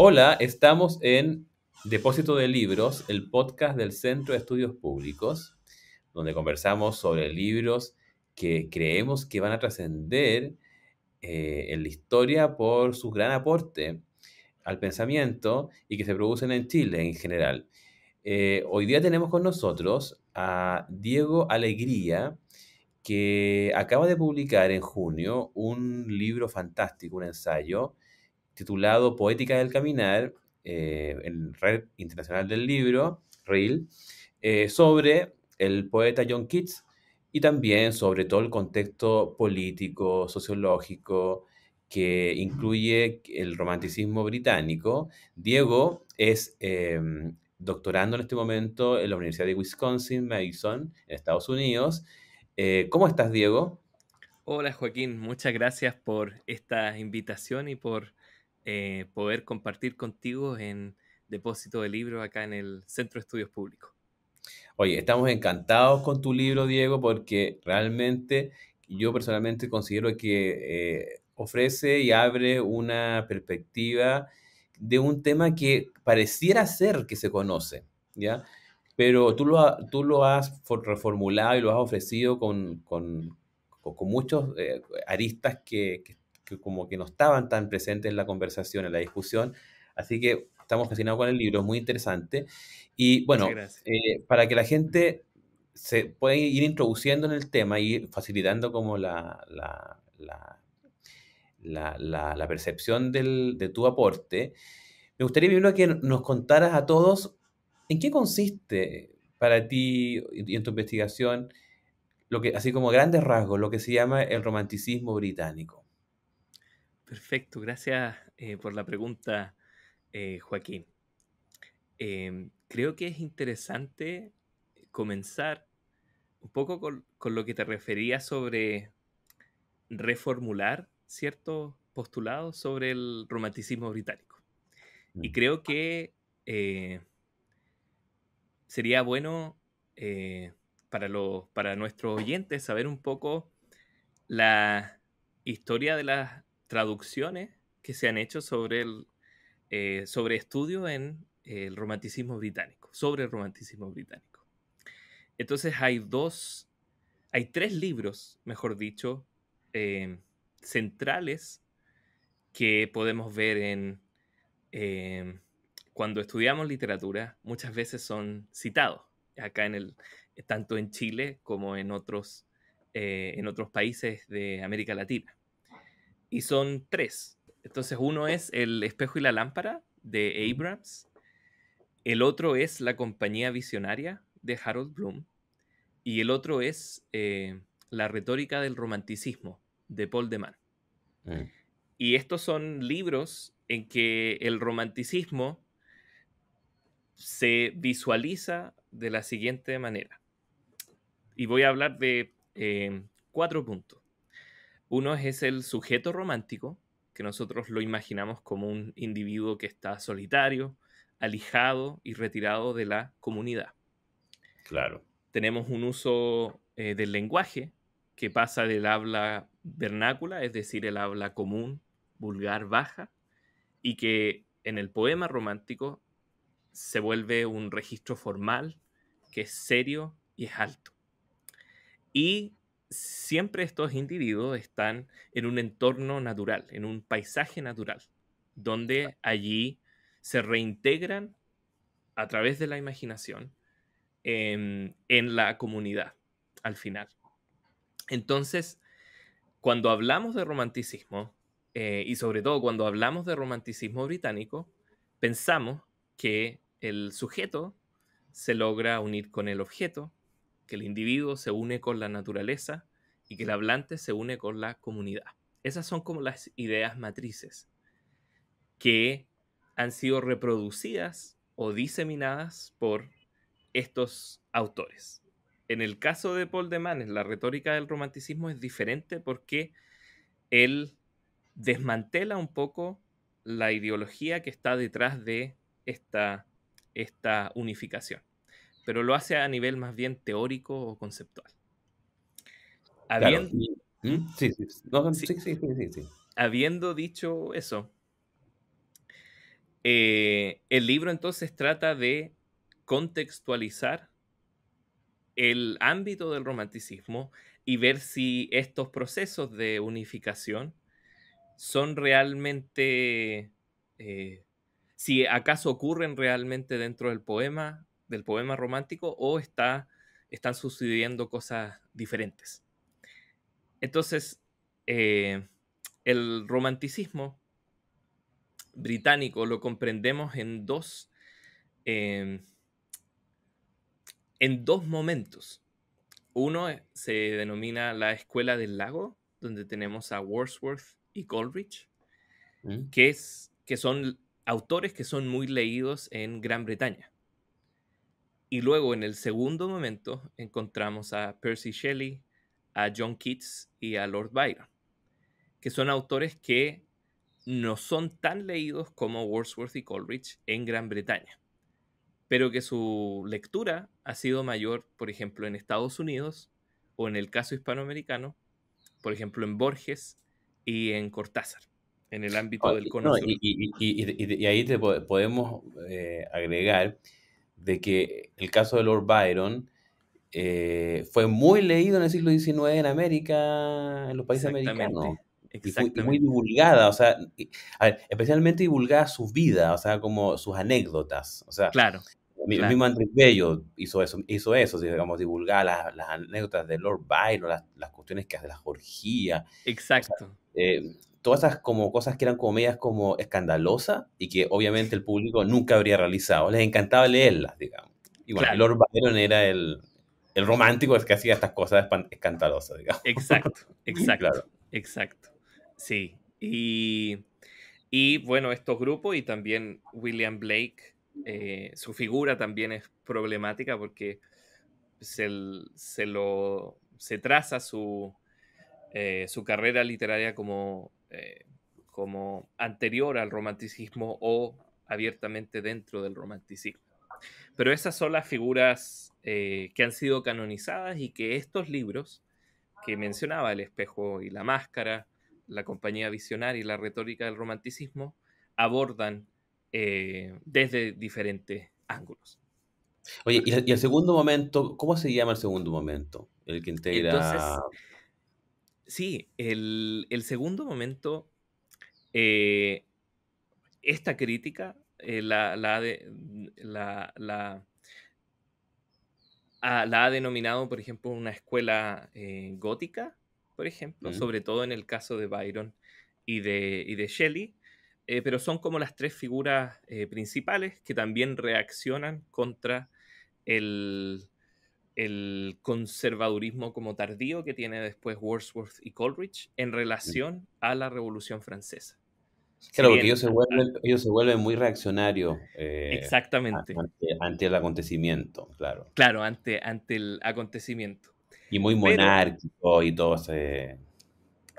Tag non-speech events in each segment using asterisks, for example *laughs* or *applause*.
Hola, estamos en Depósito de Libros, el podcast del Centro de Estudios Públicos, donde conversamos sobre libros que creemos que van a trascender eh, en la historia por su gran aporte al pensamiento y que se producen en Chile en general. Eh, hoy día tenemos con nosotros a Diego Alegría, que acaba de publicar en junio un libro fantástico, un ensayo titulado Poética del Caminar, eh, en Red Internacional del Libro, RIL, eh, sobre el poeta John Keats y también sobre todo el contexto político, sociológico, que incluye el romanticismo británico. Diego es em, doctorando en este momento en la Universidad de Wisconsin, Madison, en Estados Unidos. Eh, ¿Cómo estás, Diego? Hola, Joaquín. Muchas gracias por esta invitación y por eh, poder compartir contigo en depósito de libros acá en el Centro de Estudios Públicos. Oye, estamos encantados con tu libro, Diego, porque realmente yo personalmente considero que eh, ofrece y abre una perspectiva de un tema que pareciera ser que se conoce, ¿ya? Pero tú lo, tú lo has reformulado y lo has ofrecido con, con, muchos eh, aristas que, que, como que no estaban tan presentes en la conversación, en la discusión. Así que estamos fascinados con el libro, es muy interesante. Y bueno, eh, para que la gente se pueda ir introduciendo en el tema y facilitando como la, la, percepción de tu aporte, me gustaría primero que nos contaras a todos en qué consiste para ti y en tu investigación, lo que, así como grandes rasgos, lo que se llama el romanticismo británico. Perfecto, gracias eh, por la pregunta, eh, Joaquín. Em, creo que es interesante comenzar un poco con, lo que te refería sobre reformular ciertos postulados sobre el romanticismo británico. Y mm. creo que eh, sería bueno para, para nuestros oyentes saber un poco la historia de las traducciones que se han hecho sobre, el, eh, sobre estudio en el romanticismo británico, sobre el romanticismo británico. Entonces hay dos, hay tres libros, mejor dicho, eh, centrales que podemos ver en eh, cuando estudiamos literatura, muchas veces son citados acá en el tanto en Chile como en otros en otros países de América Latina. Y son tres. Entonces uno es El espejo y la lámpara de Abrams. El otro es La compañía visionaria de Harold Bloom. Y el otro es eh, La retórica del romanticismo de Paul de Man. Mm. Y estos son libros en que el romanticismo se visualiza de la siguiente manera. Y voy a hablar de eh, cuatro puntos. Uno es el sujeto romántico, que nosotros lo imaginamos como un individuo que está solitario, alijado y retirado de la comunidad. Claro. Tenemos un uso eh, del lenguaje que pasa del habla vernácula, es decir, el habla común, vulgar, baja, y que en el poema romántico se vuelve un registro formal que es serio y es alto. Y siempre estos individuos están en un entorno natural, en un paisaje natural, donde allí se reintegran a través de la imaginación em, en, la comunidad al final. Entonces, cuando hablamos de romanticismo, eh, y sobre todo cuando hablamos de romanticismo británico, pensamos que el sujeto se logra unir con el objeto, que el individuo se une con la naturaleza y que el hablante se une con la comunidad. Esas son como las ideas matrices que han sido reproducidas o diseminadas por estos autores. En el caso de Paul de Manes, la retórica del romanticismo es diferente porque él desmantela un poco la ideología que está detrás de esta, esta unificación pero lo hace a nivel más bien teórico o conceptual. Habiendo, ¿Mm? sí, sí. habiendo dicho eso, eh, el libro entonces trata de contextualizar el ámbito del romanticismo y ver si estos procesos de unificación son realmente, eh, si acaso ocurren realmente dentro del poema del poema romántico o está, están sucediendo cosas diferentes. Entonces, eh, el romanticismo británico lo comprendemos en dos, eh, en dos momentos. Uno eh, se denomina la Escuela del Lago, donde tenemos a Wordsworth y Coleridge, mm. que, es, que son autores que son muy leídos en Gran Bretaña. Y luego en el segundo momento encontramos a Percy Shelley, a John Keats y a Lord Byron, que son autores que no son tan leídos como Wordsworth y Coleridge en Gran Bretaña, pero que su lectura ha sido mayor, por ejemplo, en Estados Unidos o en el caso hispanoamericano, por ejemplo, en Borges y en Cortázar en el ámbito ah, del conocimiento. y, ahí te podemos eh, agregar de que el caso de Lord Byron eh, fue muy leído en el siglo XIX en América, en los países americanos. Y, fue, muy divulgada, o sea, especialmente divulgada su vida, o sea, como sus anécdotas. O sea, claro. Mi, mismo Andrés Bello hizo eso, hizo eso digamos, divulgar las, anécdotas de Lord Byron, las, cuestiones que hace la Jorgía. Exacto. Eh, todas esas como cosas que eran comedias como escandalosas y que obviamente el público nunca habría realizado. Les encantaba leerlas, digamos. Y bueno, Lord Byron era el, romántico el que hacía estas cosas escandalosas, digamos. Exacto, *laughs* exacto, exacto. Sí, y, bueno, estos grupos y también William Blake, eh, su figura también es problemática porque se, lo, se traza su, eh, su carrera literaria como eh, como anterior al romanticismo o abiertamente dentro del romanticismo. Pero esas son las figuras eh, que han sido canonizadas y que estos libros que mencionaba, El espejo y la máscara, La compañía visionaria y la retórica del romanticismo, abordan eh, desde diferentes ángulos. Oye, y, el segundo momento, ¿cómo se llama el segundo momento? El que integra... Sí, el, segundo momento, eh, esta crítica, eh, mm, ah, la, ha denominado, por ejemplo, una escuela eh, gótica, por ejemplo, sobre todo en el caso de Byron y de, de Shelley, pero son como las tres figuras principales que también reaccionan contra el, el conservadurismo como tardío que tiene después Wordsworth y Coleridge en mm. relación a la Revolución Francesa. Claro, porque ellos se, vuelven, muy reaccionarios. Eh, Exactamente. Ante, el acontecimiento, claro. Claro, ante, ante el acontecimiento. Y muy monárquico y todo ese...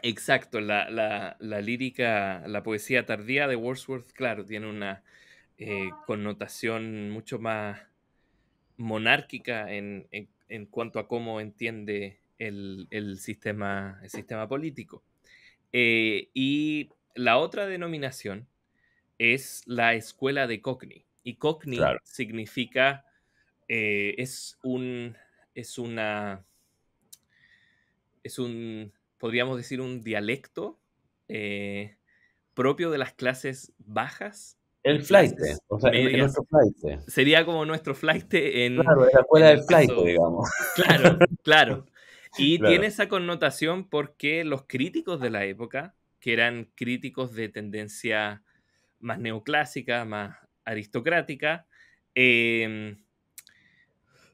Exacto, la, lírica, la poesía tardía de Wordsworth, claro, tiene una eh, connotación mucho más monárquica en, cuanto a cómo entiende el, sistema, el sistema político. Eh, y la otra denominación es la escuela de Cockney. Y Cockney significa, eh, es un, es una, es un, podríamos decir, un dialecto eh, propio de las clases bajas el este, flight, o sea, nuestro Sería como nuestro flight en... Claro, la escuela del flight, digamos. *laughs* Claro, claro. Y *laughs* tiene esa connotación porque los críticos de la época, que eran críticos de tendencia más neoclásica, más aristocrática, em,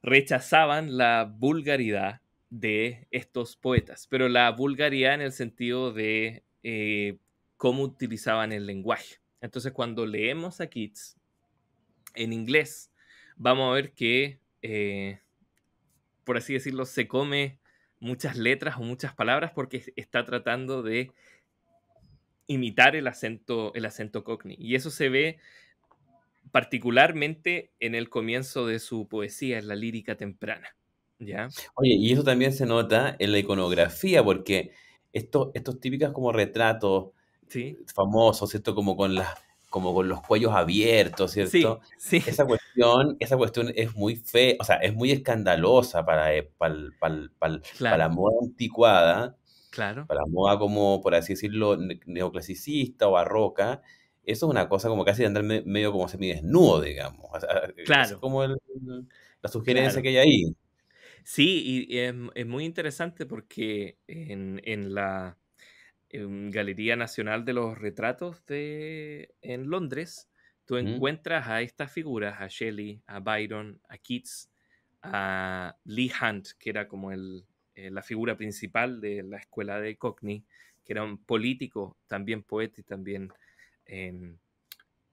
rechazaban la vulgaridad de estos poetas, pero la vulgaridad en el sentido de eh, cómo utilizaban el lenguaje. Entonces, cuando leemos a Keats en inglés, vamos a ver que, eh, por así decirlo, se come muchas letras o muchas palabras porque está tratando de imitar el acento, el acento cockney. Y eso se ve particularmente en el comienzo de su poesía, en la lírica temprana. ¿ya? Oye, y eso también se nota en la iconografía, porque estos, estos típicos como retratos famoso, ¿cierto? Como con como con los cuellos abiertos, ¿cierto? Sí, Esa cuestión, esa cuestión es muy fe, o sea, es muy escandalosa para, eh, para, para, la moda anticuada, claro. para la moda como, por así decirlo, neoclasicista o barroca, eso es una cosa como casi de andar medio como semidesnudo, digamos. claro. Es como la sugerencia que hay ahí. Sí, y es, muy interesante porque en la Galería Nacional de los Retratos de, en Londres, tú encuentras a estas figuras, a Shelley, a Byron, a Keats, a Lee Hunt, que era como el, eh, la figura principal de la escuela de Cockney, que era un político, también poeta y también em,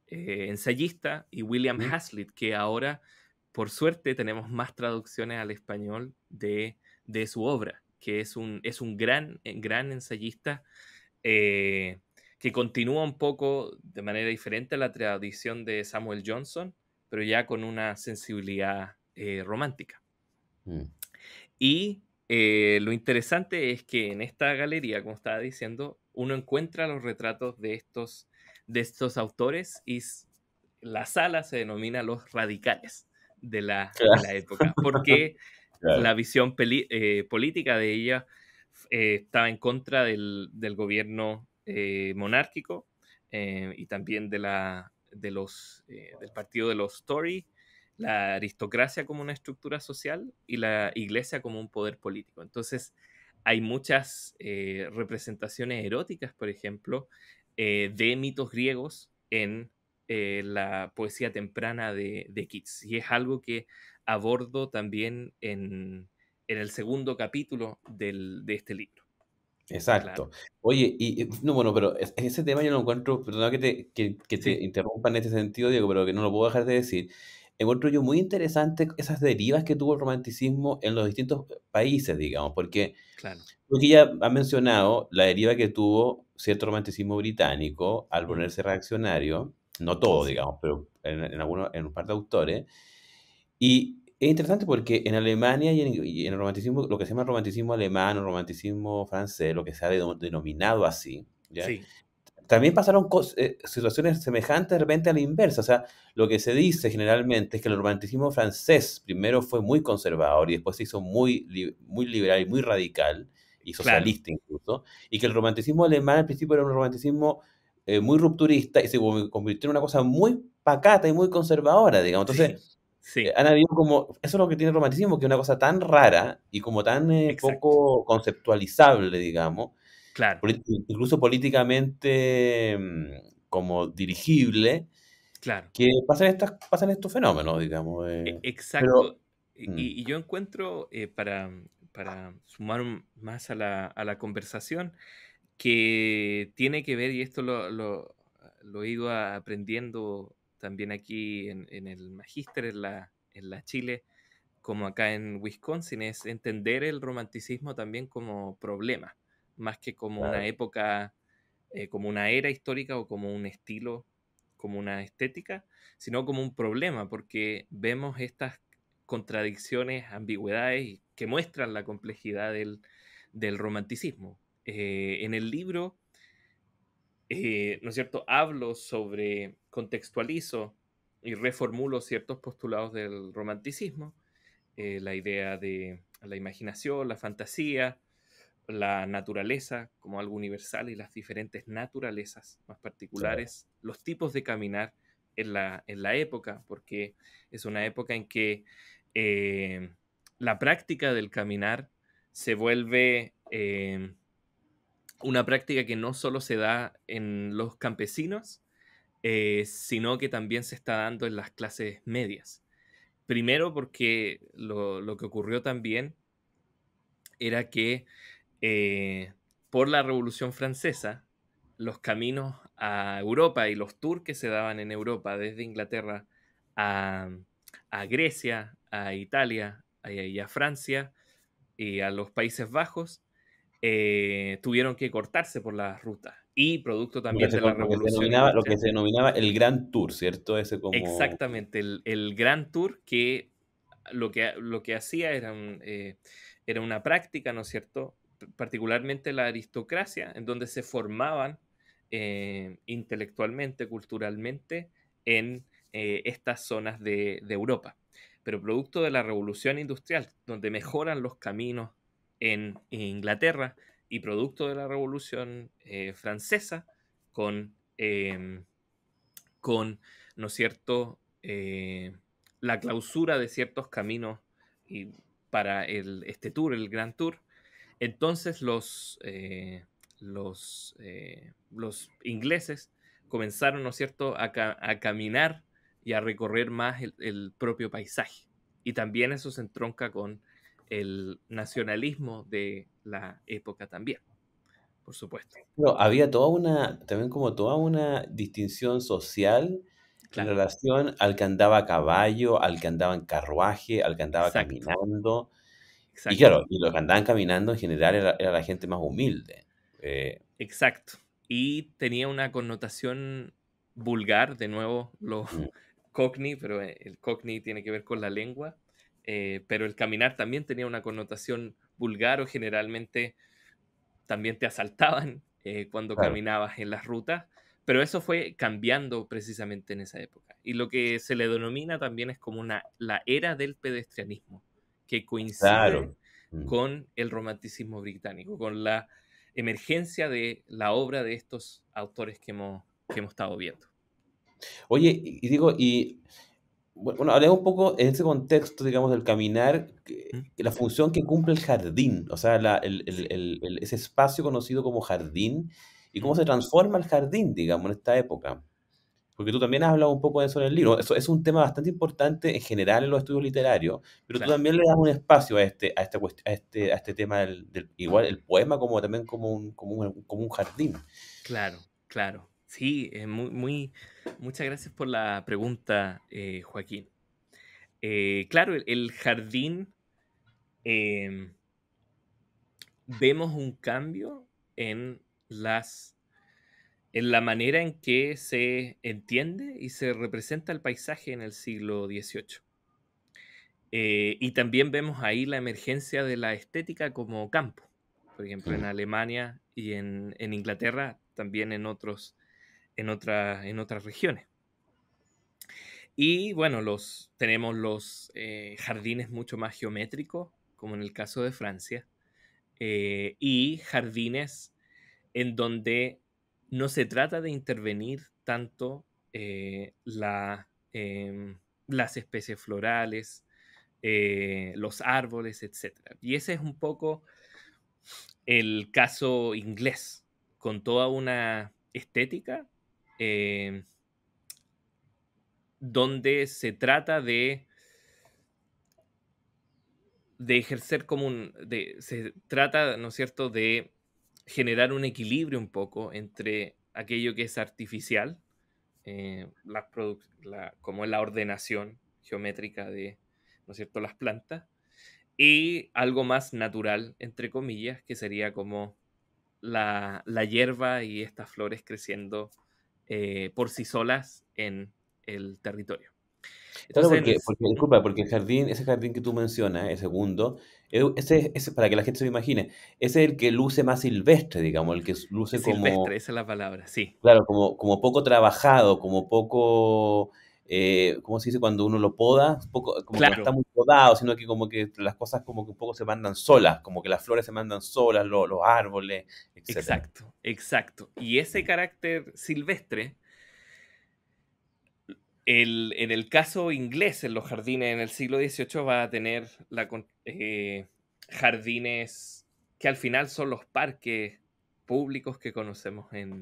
eh, ensayista, y William Hazlitt, que ahora, por suerte, tenemos más traducciones al español de, su obra, que es un, es un gran, eh, gran ensayista eh, que continúa un poco de manera diferente a la tradición de Samuel Johnson, pero ya con una sensibilidad eh, romántica. Mm. Y eh, lo interesante es que en esta galería, como estaba diciendo, uno encuentra los retratos de estos, de estos autores y la sala se denomina los radicales de la, época, porque *laughs* la visión política de ella eh, estaba en contra del, gobierno eh, monárquico eh, y también de la, de los, del partido de los Tory, la aristocracia como una estructura social y la iglesia como un poder político. Entonces, hay muchas representaciones eróticas, por ejemplo, de mitos griegos en la poesía temprana de, de Keats. Y es algo que abordo también en, en el segundo capítulo del, de este libro. Exacto. Oye, y no, bueno, pero ese tema yo lo encuentro, perdona que te, que, te interrumpa en este sentido, Diego, pero que no lo puedo dejar de decir. Encuentro yo muy interesante esas derivas que tuvo el romanticismo en los distintos países, digamos, porque claro. que ya ha mencionado la deriva que tuvo cierto romanticismo británico al ponerse reaccionario, no todo, digamos, pero en algunos, en un par de autores, y es interesante porque en Alemania y en, el romanticismo, lo que se llama romanticismo alemán o romanticismo francés, lo que se ha denominado así, ¿ya? también pasaron eh, situaciones semejantes de repente a la inversa. O sea, lo que se dice generalmente es que el romanticismo francés primero fue muy conservador y después se hizo muy, muy liberal y muy radical y socialista incluso, y que el romanticismo alemán al principio era un romanticismo eh, muy rupturista y se convirtió en una cosa muy pacata y muy conservadora, digamos. Entonces... Sí. Eh, han como, eso es lo que tiene el romanticismo, que es una cosa tan rara y como tan eh, poco conceptualizable, digamos, claro. incluso políticamente mm, como dirigible, claro. que pasan, estas, pasan estos fenómenos, digamos. Eh, e-, exacto. Mm. y, yo encuentro, para, sumar más a la, conversación, que tiene que ver, y esto lo, lo, lo he ido aprendiendo también aquí en, el magíster, en la, en la Chile, como acá en Wisconsin, es entender el romanticismo también como problema, más que como una época, eh, como una era histórica o como un estilo, como una estética, sino como un problema, porque vemos estas contradicciones, ambigüedades que muestran la complejidad del, romanticismo. Eh, en el libro eh, ¿no es cierto?, hablo sobre, contextualizo y reformulo ciertos postulados del romanticismo, eh, la idea de la imaginación, la fantasía, la naturaleza como algo universal y las diferentes naturalezas más particulares, los tipos de caminar en la, en la, época, porque es una época en que eh, la práctica del caminar se vuelve una práctica que no solo se da en los campesinos, eh, sino que también se está dando en las clases medias. Primero porque lo, que ocurrió también era que eh, por la Revolución Francesa, los caminos a Europa y los tours que se daban en Europa desde Inglaterra a, Grecia, a Italia a Francia y a los Países Bajos eh, tuvieron que cortarse por las rutas. Y producto también de la revolución. Lo que, se denominaba, el Gran Tour, ¿cierto? Ese como... Exactamente, el, el Gran Tour que lo que, lo que hacía era, eh, era una práctica, ¿no es cierto? Particularmente la aristocracia, en donde se formaban eh, intelectualmente, culturalmente, en estas zonas de, Europa. Pero producto de la revolución industrial, donde mejoran los caminos, en Inglaterra y producto de la Revolución eh, Francesa con, em, con, ¿no cierto?, eh, la clausura de ciertos caminos y para este tour, el Grand Tour. Entonces los, eh, los, los ingleses comenzaron, ¿no cierto?, a, caminar y a recorrer más el, el propio paisaje. Y también eso se entronca con el nacionalismo de la época también, por supuesto. había toda una, también como toda una distinción social en relación al que andaba a caballo, al que andaba en carruaje, al que andaba caminando. Y claro, los que andaban caminando en general era, la gente más humilde. Eh. Exacto. Y tenía una connotación vulgar, de nuevo, lo mm. *laughs* cockney, pero el cockney tiene que ver con la lengua. Eh, pero el caminar también tenía una connotación vulgar o generalmente también te asaltaban eh, cuando caminabas en las rutas, pero eso fue cambiando precisamente en esa época. Y lo que se le denomina también es como una, la era del pedestrianismo, que coincide mm. con el romanticismo británico, con la emergencia de la obra de estos autores que hemos, que hemos estado viendo. Oye, y digo, y bueno, hablemos un poco en ese contexto, digamos, del caminar, la función que cumple el jardín, o sea, ese espacio conocido como jardín, y cómo se transforma el jardín, digamos, en esta época. Porque tú también has hablado un poco de eso en el libro. Eso es un tema bastante importante en general en los estudios literarios, pero tú también le das un espacio a este, a este, a este, tema, del, igual el poema como también como un, como un jardín. Claro, claro. Sí, eh, muy, muy, muchas gracias por la pregunta, eh, Joaquín. Eh, claro, el, jardín, em, vemos un cambio en, las, en la manera en que se entiende y se representa el paisaje en el siglo XVIII. y también vemos ahí la emergencia de la estética como campo. Por ejemplo, en Alemania y en, en Inglaterra, también en otros en, otras, en otras regiones. Y bueno, los, tenemos los eh, jardines mucho más geométricos, como en el caso de Francia, eh, y jardines en donde no se trata de intervenir tanto eh, la, em, las especies florales, los árboles, etc. Y ese es un poco el caso inglés, con toda una estética Em, donde se trata de de ejercer como un, se trata, ¿no es cierto?, de generar un equilibrio un poco entre aquello que es artificial, eh, como es la ordenación geométrica de, ¿no es cierto?, las plantas, y algo más natural, entre comillas, que sería como la, la hierba y estas flores creciendo eh, por sí solas en el territorio. Entonces, porque, disculpa, porque el jardín, ese jardín que tú mencionas, el segundo, ese, ese, para que la gente se lo imagine, ese es el que luce más silvestre, digamos, el que luce como... Silvestre, esa es la palabra, sí. Claro, como, como poco trabajado, como poco eh, ¿cómo se dice? Cuando uno lo poda, como que no está muy podado, sino que como que las cosas como que un poco se mandan solas, como que las flores se mandan solas, los árboles, etc. Exacto, exacto. Y ese carácter silvestre, en el caso inglés, en los jardines en el siglo XVIII va a tener la, eh, jardines que al final son los parques públicos que conocemos en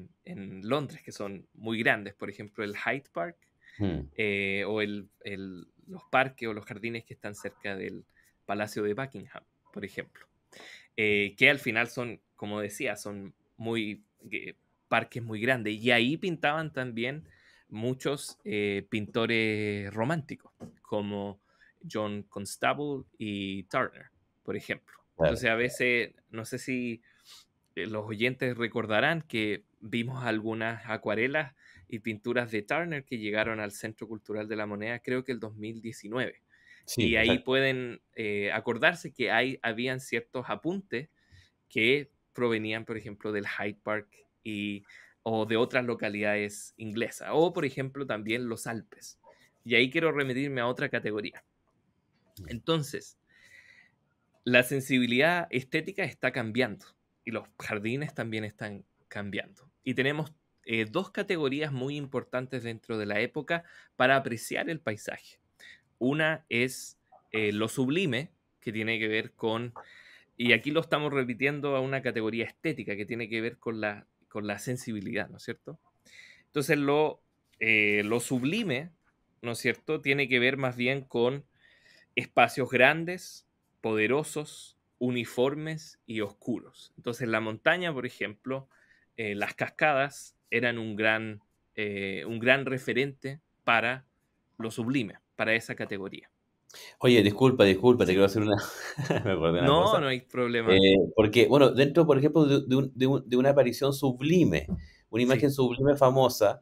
Londres, que son muy grandes, por ejemplo el Hyde Park, Hmm. Eh, o los parques o los jardines que están cerca del Palacio de Buckingham, por ejemplo. Eh, que al final son, como decía, son muy eh, parques muy grandes. Y ahí pintaban también muchos pintores románticos, como John Constable y Turner, por ejemplo. Entonces a veces, no sé si los oyentes recordarán que vimos algunas acuarelas y pinturas de Turner que llegaron al Centro Cultural de la Moneda, creo que el 2019. y ahí pueden eh, acordarse que hay, habían ciertos apuntes que provenían, por ejemplo, del Hyde Park y, o de otras localidades inglesas, o por ejemplo también los Alpes. Y ahí quiero remitirme a otra categoría. Entonces, la sensibilidad estética está cambiando y los jardines también están cambiando. Y tenemos eh, dos categorías muy importantes dentro de la época para apreciar el paisaje. Una es eh, lo sublime, que tiene que ver con, y aquí lo estamos repitiendo a una categoría estética, que tiene que ver con la, con la sensibilidad, ¿no es cierto? Entonces lo, eh, lo sublime, ¿no es cierto?, tiene que ver más bien con espacios grandes, poderosos, uniformes y oscuros. Entonces la montaña, por ejemplo, las cascadas, eran un gran, eh, un gran referente para lo sublime, para esa categoría. Oye, disculpa, disculpa, te quiero hacer una. *laughs* no, no hay problema. Eh, porque, bueno, dentro, por ejemplo, de, una aparición sublime, una imagen sublime famosa,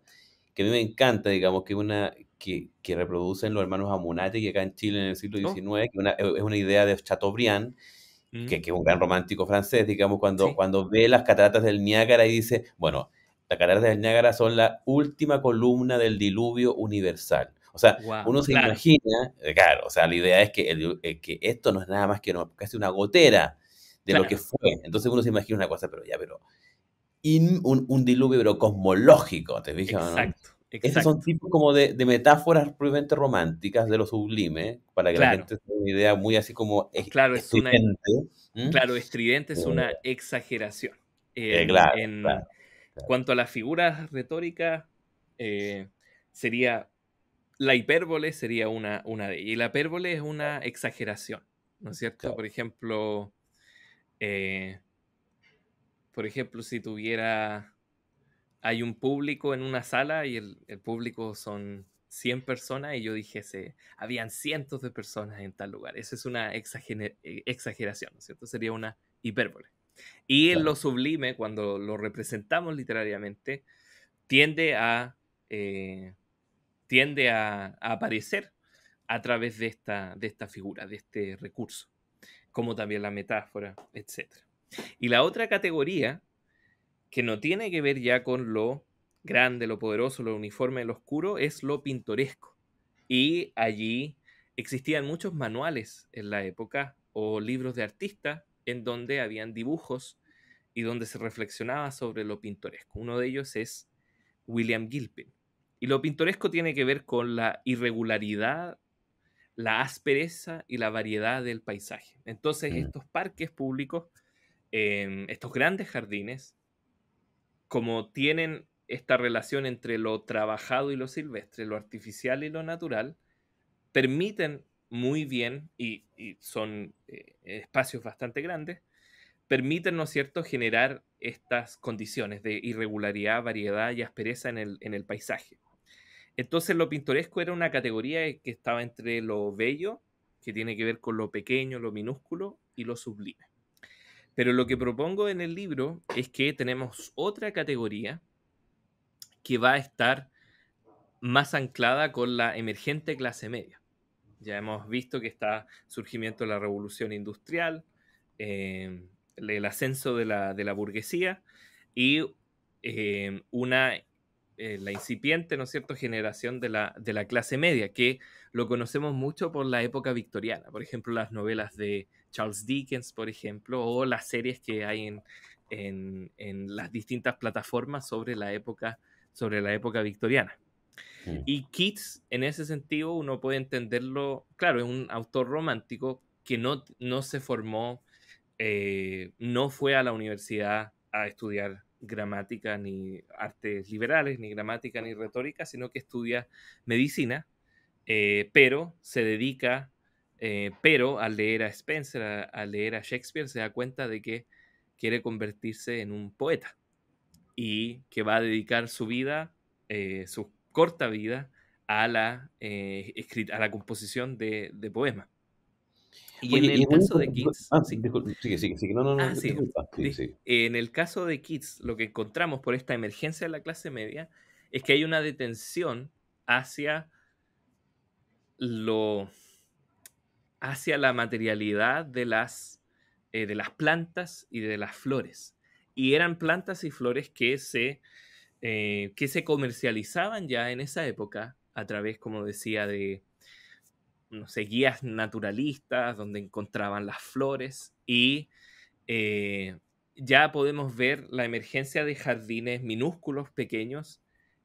que a mí me encanta, digamos, que una que, reproducen los hermanos Amunate, que acá en Chile en el siglo XIX, oh. es una idea de Chateaubriand, mm. que, es un gran romántico francés, digamos, cuando, cuando ve las cataratas del Niágara y dice, bueno, las cataratas del Niágara son la última columna del diluvio universal. O sea, uno se imagina, eh, claro, o sea, la idea es que, eh, que esto no es nada más que casi una gotera de lo que fue. Entonces uno se imagina una cosa, pero ya, pero un, diluvio pero cosmológico, ¿te dije. Exacto. ¿no? Esos son tipos como de, metáforas probablemente románticas de lo sublime, para que la gente tenga una idea muy así como claro, estridente. Es una, Claro, estridente es una exageración. Eh, claro Cuanto a las figuras retóricas, eh, sería la hipérbole sería una, una de ellas. Y la hipérbole es una exageración, ¿no es cierto? Por ejemplo, eh, por ejemplo, si tuviera, hay un público en una sala y el, público son 100 personas y yo dijese, habían cientos de personas en tal lugar. Esa es una eh, exageración, ¿no es cierto? Sería una hipérbole. Y en lo sublime, cuando lo representamos literariamente, tiende a, eh, tiende a, aparecer a través de esta, de esta figura, de este recurso, como también la metáfora, etc. Y la otra categoría, que no tiene que ver ya con lo grande, lo poderoso, lo uniforme, lo oscuro, es lo pintoresco. Y allí existían muchos manuales en la época o libros de artistas en donde habían dibujos y donde se reflexionaba sobre lo pintoresco. Uno de ellos es William Gilpin. Y lo pintoresco tiene que ver con la irregularidad, la aspereza y la variedad del paisaje. Entonces estos parques públicos, em, estos grandes jardines, como tienen esta relación entre lo trabajado y lo silvestre, lo artificial y lo natural, permiten muy bien y, son eh, espacios bastante grandes, permiten, ¿no es cierto?, generar estas condiciones de irregularidad, variedad y aspereza en el, en el paisaje. Entonces lo pintoresco era una categoría e, que estaba entre lo bello, que tiene que ver con lo pequeño, lo minúsculo, y lo sublime. Pero lo que propongo en el libro es que tenemos otra categoría que va a estar más anclada con la emergente clase media. Ya hemos visto que está surgimiento de la revolución industrial, em, el ascenso de la, burguesía y em, una, eh, la incipiente, ¿no es cierto?, generación de la, clase media, que lo conocemos mucho por la época victoriana. Por ejemplo, las novelas de Charles Dickens, por ejemplo, o las series que hay en, en las distintas plataformas sobre la época, sobre la época victoriana. Mm. Y Keats, en ese sentido, uno puede entenderlo, claro, es un autor romántico que no, se formó, eh, no fue a la universidad a estudiar gramática ni artes liberales, ni gramática ni retórica, sino que estudia medicina, eh, pero se dedica, eh, pero al leer a Spencer, a, leer a Shakespeare, se da cuenta de que quiere convertirse en un poeta y que va a dedicar su vida, eh, sus corta vida a la, eh, escrita, la composición de, de poemas. Y en el caso de kids lo que encontramos por esta emergencia de la clase media es que hay una detención hacia lo. hacia la materialidad de las, eh, de las plantas y de las flores. Y eran plantas y flores que se eh, que se comercializaban ya en esa época a través, como decía, de no guías naturalistas donde encontraban las flores y eh, ya podemos ver la emergencia de jardines minúsculos, pequeños,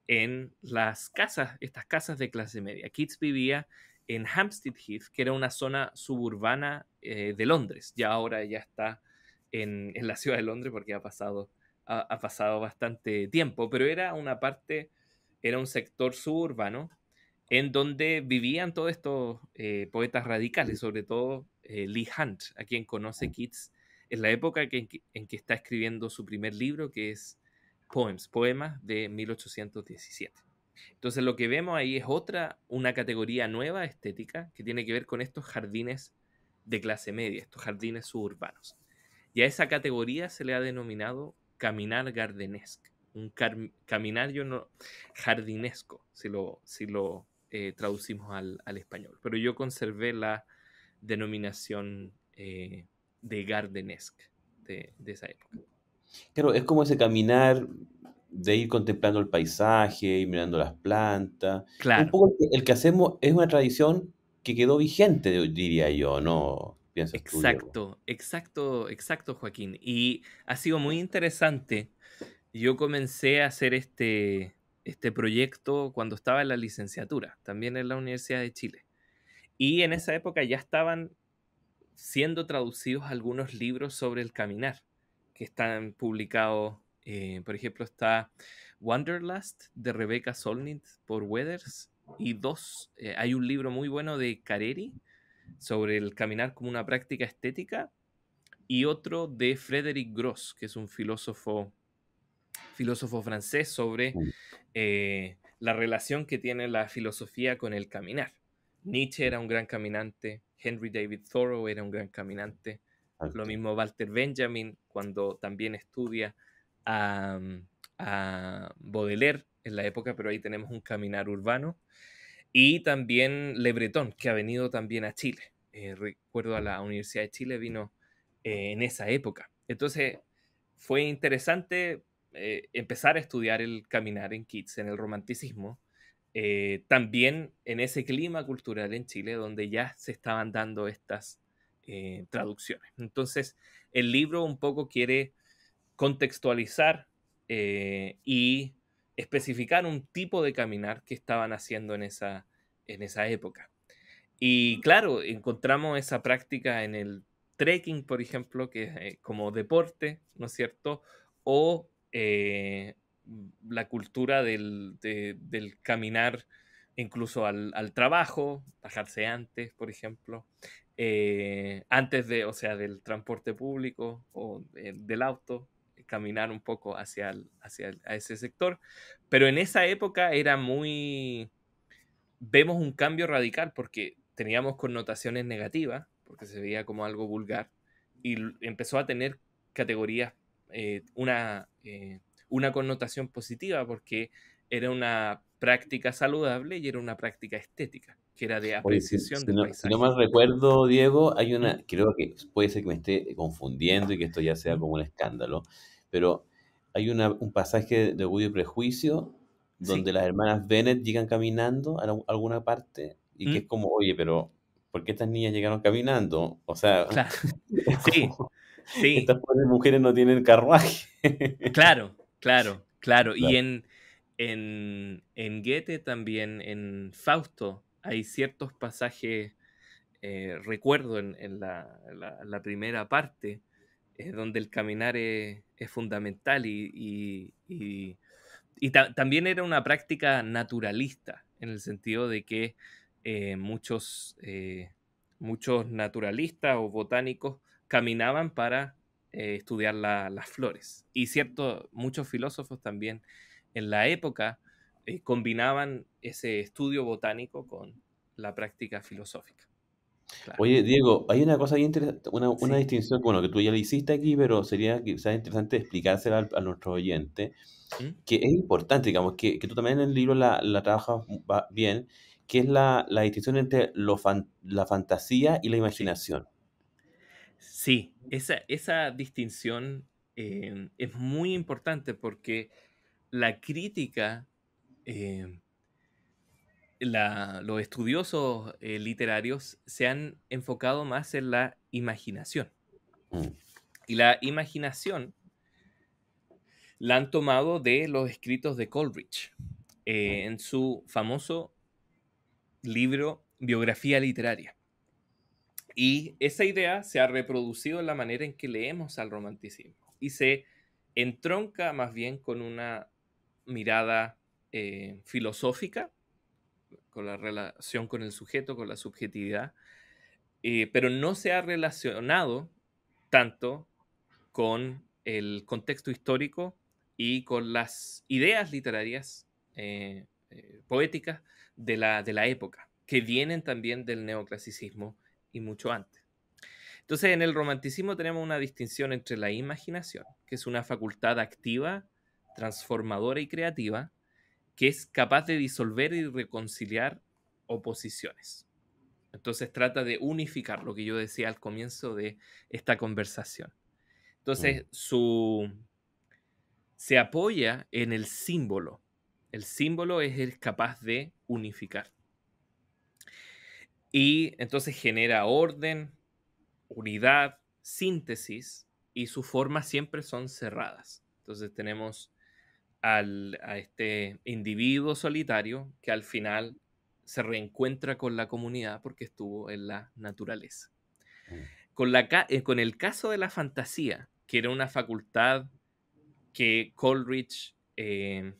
en las casas, estas casas de clase media. Keats vivía en Hampstead Heath, que era una zona suburbana eh, de Londres. Ya ahora ella está en, en, la ciudad de Londres porque ha pasado ha, pasado bastante tiempo, pero era una parte, era un sector suburbano en donde vivían todos estos eh, poetas radicales, sobre todo eh, Lee Hunt, a quien conoce Keats en la época en, que, está escribiendo su primer libro, que es Poems, Poemas de 1817. Entonces lo que vemos ahí es otra, una categoría nueva estética que tiene que ver con estos jardines de clase media, estos jardines suburbanos. Y a esa categoría se le ha denominado caminar gardenesque, un caminar yo no, jardinesco, si lo, si lo eh, traducimos al, español. Pero yo conservé la denominación eh, de gardenesque de, esa época. Claro, es como ese caminar de ir contemplando el paisaje, ir mirando las plantas. Claro. el que, hacemos es una tradición que quedó vigente, diría yo, ¿no? exacto, Exacto, exacto, Joaquín. Y ha sido muy interesante. Yo comencé a hacer este, este proyecto cuando estaba en la licenciatura, también en la Universidad de Chile. Y en esa época ya estaban siendo traducidos algunos libros sobre el caminar, que están publicados, eh, por ejemplo, está Wanderlust de Rebecca Solnit por Weathers, y dos, eh, hay un libro muy bueno de Careri, sobre el caminar como una práctica estética, y otro de Frédéric Gross, que es un filósofo, filósofo francés, sobre eh, la relación que tiene la filosofía con el caminar. Nietzsche era un gran caminante, Henry David Thoreau era un gran caminante, lo mismo Walter Benjamin cuando también estudia a, a Baudelaire en la época, pero ahí tenemos un caminar urbano. Y también Le Breton, que ha venido también a Chile. Eh, recuerdo a la Universidad de Chile vino eh, en esa época. Entonces fue interesante eh, empezar a estudiar el caminar en kits, en el romanticismo, también en ese clima cultural en Chile donde ya se estaban dando estas traducciones. Entonces, el libro un poco quiere contextualizar y especificar un tipo de caminar que estaban haciendo en esa, en esa época. Y claro, encontramos esa práctica en el trekking, por ejemplo, que eh, como deporte, ¿no es cierto? O eh, la cultura del, caminar incluso al, trabajo, bajarse antes, por ejemplo, eh, antes de, o sea, del transporte público o del auto, caminar un poco hacia, hacia a ese sector. Pero en esa época era muy... Vemos un cambio radical porque teníamos connotaciones negativas, porque se veía como algo vulgar, y empezó a tener categorías, eh, una, eh, una connotación positiva, porque era una práctica saludable y era una práctica estética, que era de apreciación no, no mal recuerdo, Diego, hay una, creo que puede ser que me esté confundiendo y que esto ya sea como un escándalo, pero hay un pasaje de Orgullo y Prejuicio donde las hermanas Bennett llegan caminando a, alguna parte y que ¿Mm? es como, oye, pero ¿por qué estas niñas llegaron caminando? O sea, *laughs* sí, sí. estas pobres mujeres no tienen carruaje. *laughs* claro, claro, claro. Y en, en, Goethe también, en Fausto, hay ciertos pasajes, eh, recuerdo en, la, en, la, primera parte, eh, donde el caminar es, fundamental y, también era una práctica naturalista, en el sentido de que eh, muchos, eh, muchos naturalistas o botánicos caminaban para estudiar las flores. Y cierto, muchos filósofos también en la época combinaban ese estudio botánico con la práctica filosófica. Oye, Diego, hay una cosa bien interesante, una, distinción, bueno, que tú ya le hiciste aquí, pero sería interesante explicársela a, a nuestro oyente, ¿Mm? que es importante, digamos, que, tú también en el libro la, la trabajas bien, que es la, distinción entre lo la fantasía y la imaginación. Sí, esa, esa distinción eh, es muy importante porque la crítica eh, los estudiosos eh, literarios se han enfocado más en la imaginación. Mm. Y la imaginación la han tomado de los escritos de Coleridge eh, en su famoso libro Biografía Literaria. Y esa idea se ha reproducido en la manera en que leemos al romanticismo y se entronca más bien con una mirada eh, filosófica con la relación con el sujeto, con la subjetividad, eh, pero no se ha relacionado tanto con el contexto histórico y con las ideas literarias eh, eh, poéticas de la, de la época, que vienen también del neoclasicismo y mucho antes. Entonces, en el romanticismo tenemos una distinción entre la imaginación, que es una facultad activa, transformadora y creativa, que es capaz de disolver y reconciliar oposiciones. Entonces trata de unificar lo que yo decía al comienzo de esta conversación. Entonces, mm. su se apoya en el símbolo. El símbolo es el capaz de unificar. Y entonces genera orden, unidad, síntesis, y sus formas siempre son cerradas. Entonces tenemos a este individuo solitario que al final se reencuentra con la comunidad porque estuvo en la naturaleza. Mm. Con, la, eh, con el caso de la fantasía, que era una facultad que Coleridge, eh,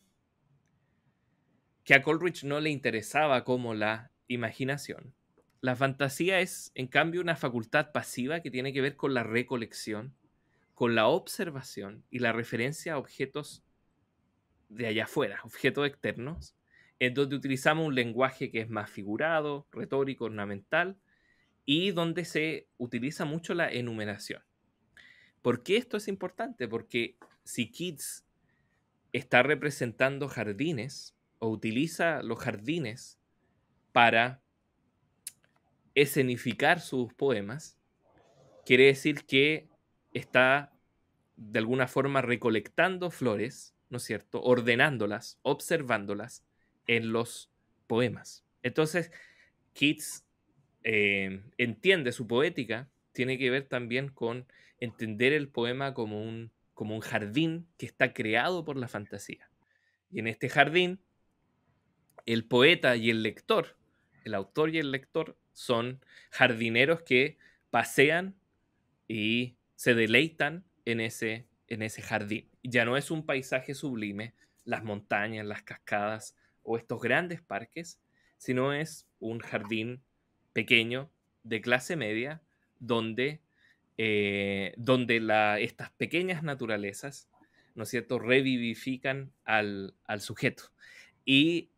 que a Coleridge no le interesaba como la imaginación. La fantasía es, en cambio, una facultad pasiva que tiene que ver con la recolección, con la observación y la referencia a objetos de allá afuera, objetos externos, en donde utilizamos un lenguaje que es más figurado, retórico, ornamental, y donde se utiliza mucho la enumeración. ¿Por qué esto es importante? Porque si Kids está representando jardines o utiliza los jardines para escenificar sus poemas, quiere decir que está de alguna forma recolectando flores ¿no es cierto? Ordenándolas, observándolas en los poemas. Entonces, Keats eh, entiende su poética, tiene que ver también con entender el poema como un, como un jardín que está creado por la fantasía. Y en este jardín, el poeta y el lector, el autor y el lector, son jardineros que pasean y se deleitan en ese en ese jardín. Ya no es un paisaje sublime, las montañas, las cascadas o estos grandes parques, sino es un jardín pequeño de clase media donde, eh, donde estas pequeñas naturalezas, ¿no cierto?, revivifican al, al sujeto. Y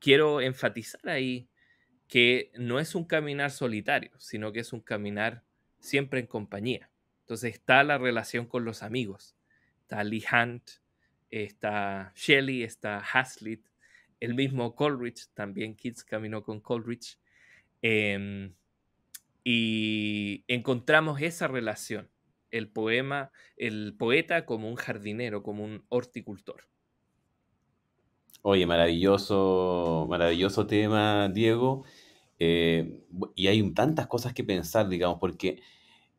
quiero enfatizar ahí que no es un caminar solitario, sino que es un caminar siempre en compañía. Entonces está la relación con los amigos. Está Lee Hunt, está Shelley, está Hazlitt, el mismo Coleridge, también Kids caminó con Coleridge. Em, y encontramos esa relación, el poema, el poeta como un jardinero, como un horticultor. Oye, maravilloso, maravilloso tema, Diego. Eh, y hay tantas cosas que pensar, digamos, porque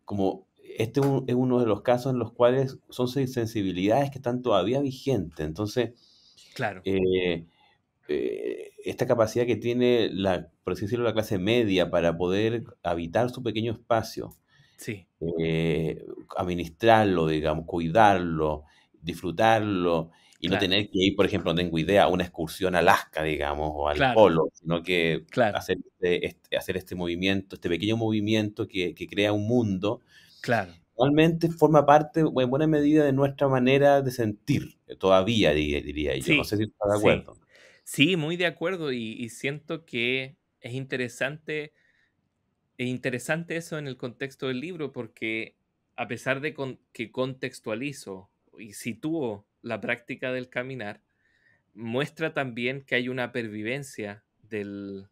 como este es uno de los casos en los cuales son sensibilidades que están todavía vigentes. Entonces, eh, eh, esta capacidad que tiene, la, por la clase media para poder habitar su pequeño espacio, eh, administrarlo, digamos, cuidarlo, disfrutarlo. Y no tener que ir, por ejemplo, no tengo idea, a una excursión a Alaska, digamos, o al polo, sino que hacer, este, este, hacer este movimiento, este pequeño movimiento que, que crea un mundo Claro. Realmente forma parte en buena medida de nuestra manera de sentir, todavía diría yo. no sé si está de acuerdo. Sí. muy de acuerdo y, siento que es interesante, es interesante eso en el contexto del libro porque a pesar de que contextualizo y sitúo la práctica del caminar, muestra también que hay una pervivencia del,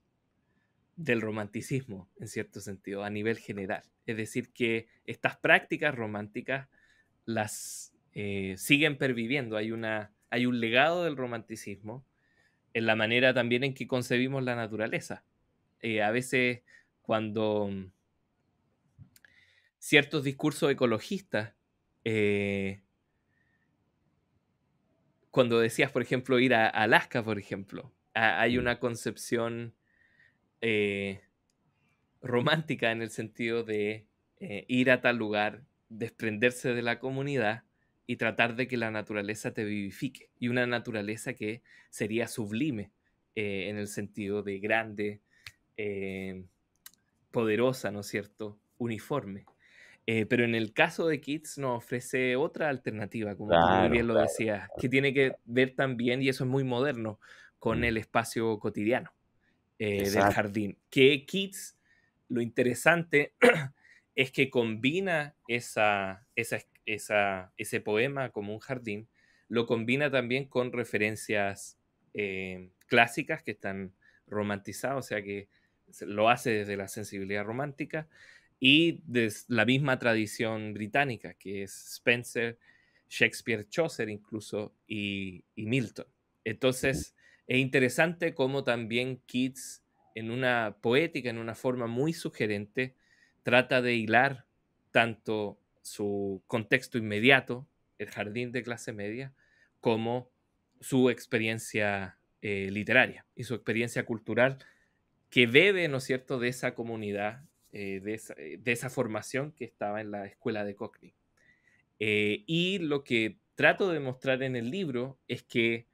del romanticismo, en cierto sentido, a nivel general. Es decir, que estas prácticas románticas las eh, siguen perviviendo. Hay, una, hay un legado del romanticismo en la manera también en que concebimos la naturaleza. Eh, a veces cuando mm, ciertos discursos ecologistas, eh, cuando decías, por ejemplo, ir a Alaska, por ejemplo, hay mm. una concepción eh, romántica en el sentido de eh, ir a tal lugar, desprenderse de la comunidad y tratar de que la naturaleza te vivifique. Y una naturaleza que sería sublime eh, en el sentido de grande, poderosa, ¿no es cierto? Uniforme. pero en el caso de Kids nos ofrece otra alternativa, como bien lo decía, decías, que tiene que ver también, y eso es muy moderno, con mm. el espacio cotidiano. Eh, del jardín. Que Kids, lo interesante *clears throat* es que combina esa, esa, ese poema como un jardín, lo combina también con referencias eh, clásicas que están romantizadas, o sea que lo hace desde la sensibilidad romántica y de la misma tradición británica, que es Spencer, Shakespeare, Chaucer incluso, y, y Milton. Entonces, es interesante cómo también Keats, en una poética, en una forma muy sugerente, trata de hilar tanto su contexto inmediato, el jardín de clase media, como su experiencia eh, literaria y su experiencia cultural que bebe, ¿no es cierto?, de esa comunidad, eh, eh, de, esa, formación que estaba en la escuela de Cockney. y lo que trato de mostrar en el libro es que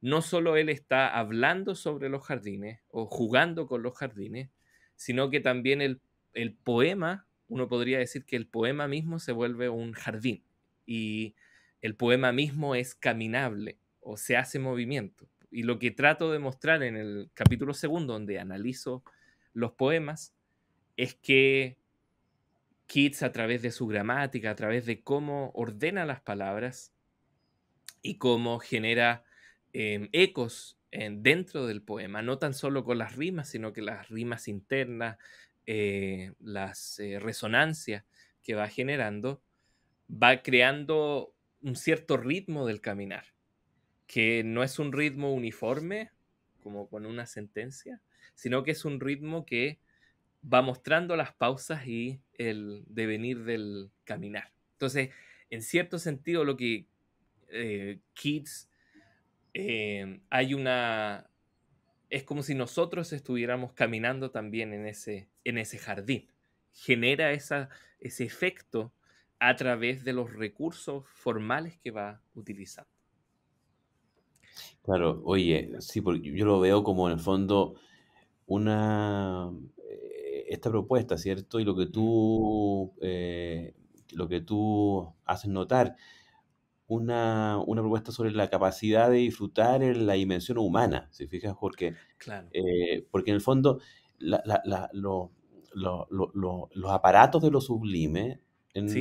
no solo él está hablando sobre los jardines o jugando con los jardines, sino que también el, poema, uno podría decir que el poema mismo se vuelve un jardín y el poema mismo es caminable o se hace movimiento. Y lo que trato de mostrar en el capítulo segundo, donde analizo los poemas, es que Keats a través de su gramática, a través de cómo ordena las palabras y cómo genera Em, ecos en, dentro del poema, no tan solo con las rimas, sino que las rimas internas, eh, las eh, resonancias que va generando, va creando un cierto ritmo del caminar, que no es un ritmo uniforme, como con una sentencia, sino que es un ritmo que va mostrando las pausas y el devenir del caminar. Entonces, en cierto sentido, lo que eh, Keats Em, hay una... Es como si nosotros estuviéramos caminando también en ese, en ese jardín. Genera esa, ese efecto a través de los recursos formales que va utilizando. Claro, oye, sí, porque yo lo veo como en el fondo una eh, esta propuesta, ¿cierto? Y lo que tú eh, lo que tú haces notar una, propuesta sobre la capacidad de disfrutar en la dimensión humana, si fijas, porque, claro. Eh, porque en el fondo los aparatos de lo sublime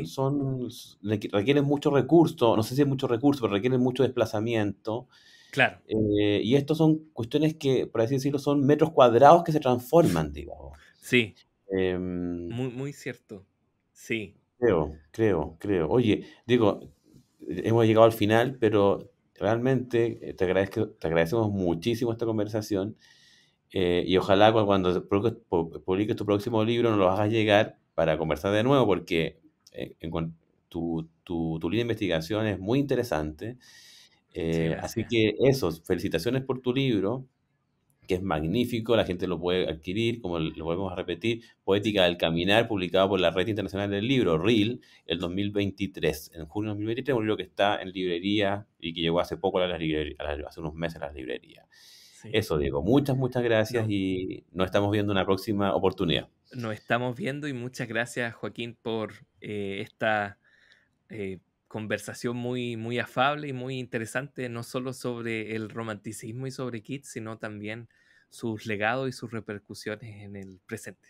son, requieren mucho recurso, no sé si es mucho recurso, pero requieren mucho desplazamiento. Claro. Eh, y estos son cuestiones que, por así decirlo, son metros cuadrados que se transforman, digamos. Sí. Em. muy, muy cierto. Sí. Creo, creo, creo. Oye, digo, hemos llegado al final, pero realmente eh, te, agradezco, te agradecemos muchísimo esta conversación eh, y ojalá cuando publiques tu próximo libro nos lo hagas llegar para conversar de nuevo, porque eh, tu, línea de investigación es muy interesante. así que eso, felicitaciones por tu libro que es magnífico, la gente lo puede adquirir, como lo volvemos a repetir, Poética del Caminar, publicado por la Red Internacional del Libro, RIL, el 2023, en junio de 2023, un libro que está en librería y que llegó hace poco a las librerías, hace unos meses a las librerías. Eso, Diego, muchas, muchas gracias y nos estamos viendo una próxima oportunidad. Nos estamos viendo y muchas gracias, Joaquín, por eh, esta... Eh, conversación muy, muy afable y muy interesante, no solo sobre el romanticismo y sobre kits sino también sus legados y sus repercusiones en el presente.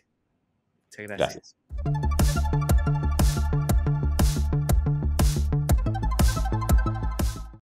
Muchas gracias.